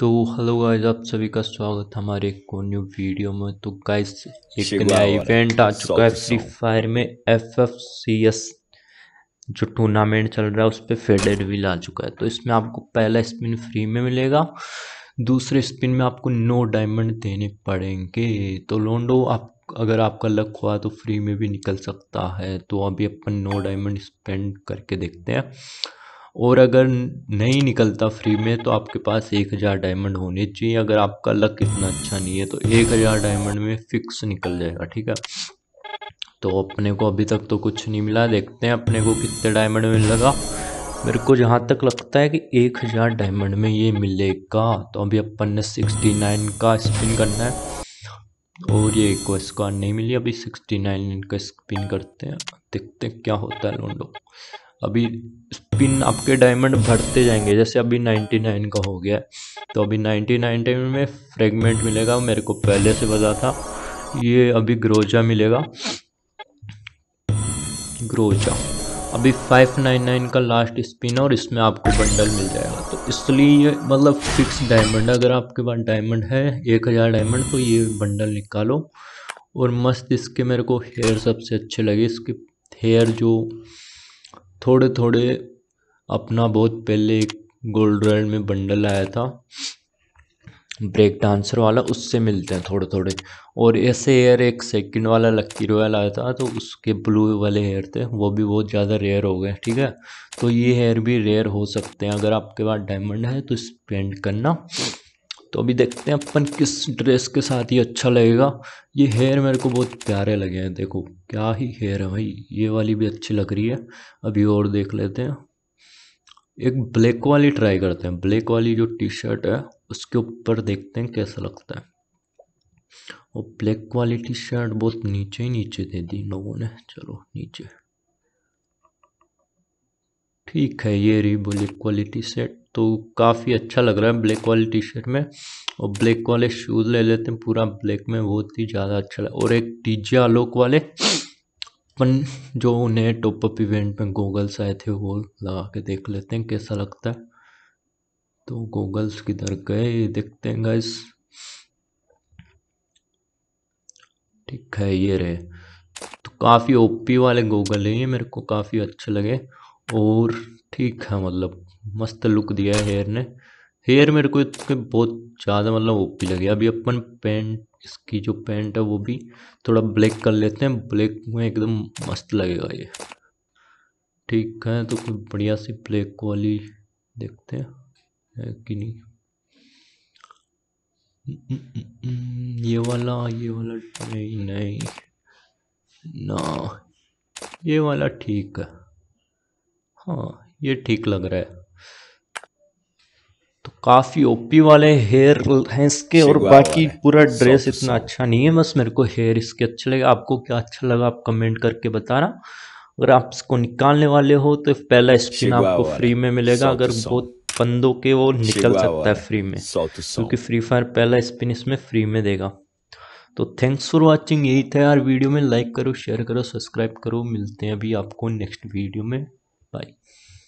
तो hello guys आप सभी का स्वागत हमारे को न्यू वीडियो में तो गाइस एक नया इवेंट आ चुका है फ्री फायर में एफ एफ सी एस जो टूर्नामेंट चल रहा है उस पर फेडेड विल आ चुका है तो इसमें आपको पहला स्पिन फ्री में मिलेगा दूसरे स्पिन में आपको नो डायमंड देने पड़ेंगे तो लोंडो आप अगर आपका लक हुआ तो फ्री में भी निकल सकता है तो अभी अपन नो डायमंड स्पेंड करके देखते हैं और अगर नहीं निकलता फ्री में तो आपके पास एक हज़ार डायमंड होने चाहिए अगर आपका लक इतना अच्छा नहीं है तो एक हज़ार डायमंड में फिक्स निकल जाएगा ठीक है तो अपने को अभी तक तो कुछ नहीं मिला देखते हैं अपने को कितने डायमंड में लगा मेरे को जहाँ तक लगता है कि एक हज़ार डायमंड में ये मिलेगा तो अभी अपन ने सिक्सटी नाइन का स्पिन करना है और ये एक स्कॉर नहीं मिली अभी सिक्सटी नाइन का स्पिन करते हैं देखते हैं क्या होता है लोंडो अभी पिन आपके डायमंड भरते जाएंगे जैसे अभी 99 का हो गया तो अभी 99 में फ्रेगमेंट मिलेगा मेरे को पहले से पता था ये अभी ग्रोजा मिलेगा ग्रोजा अभी 599 का लास्ट स्पिन और इसमें आपको बंडल मिल जाएगा तो इसलिए ये मतलब फिक्स डायमंड अगर आपके पास डायमंड है एक हज़ार डायमंड तो ये बंडल निकालो और मस्त इसके मेरे को हेयर सबसे अच्छे लगे इसके हेयर जो थोड़े थोड़े अपना बहुत पहले एक गोल्ड रॉयल में बंडल आया था ब्रेक डांसर वाला उससे मिलते हैं थोड़े थोड़े और ऐसे हेयर एक सेकंड वाला लक्की रॉयल आया था तो उसके ब्लू वाले हेयर थे वो भी बहुत ज़्यादा रेयर हो गए ठीक है तो ये हेयर भी रेयर हो सकते हैं अगर आपके पास डायमंड है तो स्पेंड करना तो अभी देखते हैं अपन किस ड्रेस के साथ ये अच्छा लगेगा ये हेयर मेरे को बहुत प्यारे लगे हैं देखो क्या ही हेयर है भाई ये वाली भी अच्छी लग रही है अभी और देख लेते हैं एक ब्लैक वाली ट्राई करते हैं ब्लैक वाली जो टी शर्ट है उसके ऊपर देखते हैं कैसा लगता है वो ब्लैक वाली टी शर्ट बहुत नीचे ही नीचे दे दी लोगों ने चलो नीचे ठीक है ये रही ब्लैक क्वालिटी सेट तो काफ़ी अच्छा लग रहा है ब्लैक वाली टी शर्ट में और ब्लैक वाले शूज़ ले लेते हैं पूरा ब्लैक में बहुत ही ज़्यादा अच्छा लग और एक टीजे आलोक वाले अपन जो नए टॉप अप इवेंट में गॉगल्स आए थे वो लगा के देख लेते हैं कैसा लगता है तो गॉगल्स किधर गए देखते हैं गाइस ठीक है ये रहे तो काफ़ी ओपी वाले गूगल हैं ये मेरे को काफ़ी अच्छे लगे और ठीक है मतलब मस्त लुक दिया है हेयर ने हेयर मेरे को इतने बहुत ज़्यादा मतलब ओ पी लगे अभी अपन पेंट इसकी जो पेंट है वो भी थोड़ा ब्लैक कर लेते हैं ब्लैक में एकदम मस्त लगेगा ये ठीक है तो कोई बढ़िया सी ब्लैक वाली देखते हैं है कि नहीं हम्म, ये वाला ये वाला नहीं नहीं ना ये वाला ठीक है हाँ ये ठीक लग रहा है काफ़ी ओपी वाले हेयर हैं इसके और बाकी पूरा ड्रेस इतना अच्छा नहीं है बस मेरे को हेयर इसके अच्छे लगे आपको क्या अच्छा लगा आप कमेंट करके बताना अगर आप इसको निकालने वाले हो तो पहला स्पिन आपको फ्री में मिलेगा अगर बहुत बंदों के वो निकल सकता है फ्री में क्योंकि फ्री फायर पहला स्पिन इसमें फ्री में देगा तो थैंक्स फॉर वाचिंग यही था यार वीडियो में लाइक करो शेयर करो सब्सक्राइब करो मिलते हैं अभी आपको नेक्स्ट वीडियो में बाय